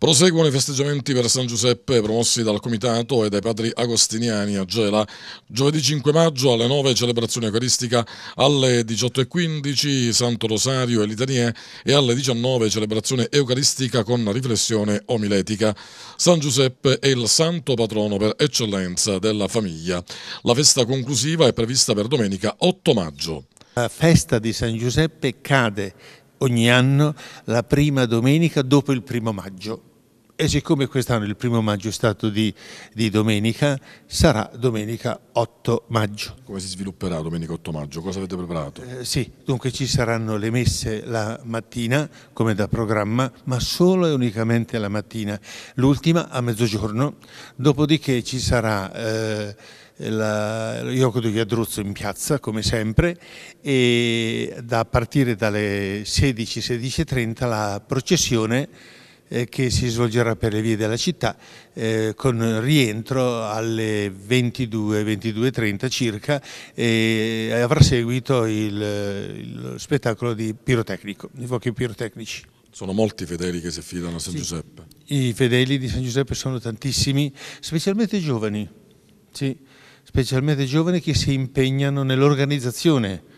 Proseguono i festeggiamenti per San Giuseppe promossi dal Comitato e dai padri agostiniani a Gela. Giovedì 5 maggio alle 9 celebrazione eucaristica, alle 18.15 Santo Rosario e Litanie e alle 19 celebrazione eucaristica con riflessione omiletica. San Giuseppe è il santo patrono per eccellenza della famiglia. La festa conclusiva è prevista per domenica 8 maggio. La festa di San Giuseppe cade ogni anno la prima domenica dopo il primo maggio. E siccome quest'anno il primo maggio è stato di, di, domenica, sarà domenica 8 maggio. Come si svilupperà domenica 8 maggio? Cosa avete preparato? Eh, sì, dunque ci saranno le messe la mattina, come da programma, ma solo e unicamente la mattina, l'ultima a mezzogiorno, dopodiché ci sarà... Eh, la, Yoko di Adruzzo in piazza come sempre e da partire dalle 16-16.30 la processione eh, che si svolgerà per le vie della città eh, con rientro alle 22-22.30 circa e avrà seguito il, il spettacolo di pirotecnico, di fuochi pirotecnici. Sono molti i fedeli che si affidano a San sì, Giuseppe. I fedeli di San Giuseppe sono tantissimi, specialmente giovani, sì, specialmente giovani che si impegnano nell'organizzazione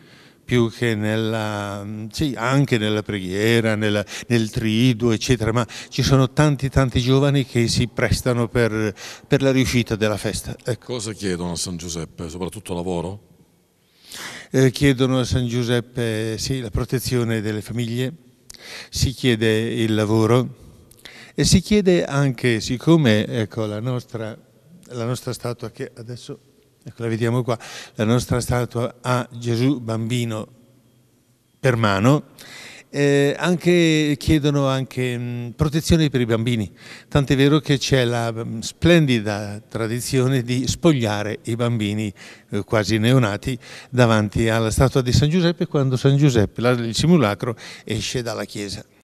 più che nella, sì, anche nella preghiera, nella, nel triduo, eccetera, ma ci sono tanti tanti giovani che si prestano per, per la riuscita della festa. Ecco. Cosa chiedono a San Giuseppe? Soprattutto lavoro? Eh, chiedono a San Giuseppe sì, la protezione delle famiglie, si chiede il lavoro e si chiede anche, siccome ecco, la nostra, la nostra statua che adesso Ecco, la vediamo qua, la nostra statua a Gesù bambino per mano. Eh, anche, chiedono anche mh, mm, protezione per i bambini, tant'è vero che c'è la mh, mm, splendida tradizione di spogliare i bambini eh, quasi neonati davanti alla statua di San Giuseppe quando San Giuseppe, il simulacro, esce dalla chiesa.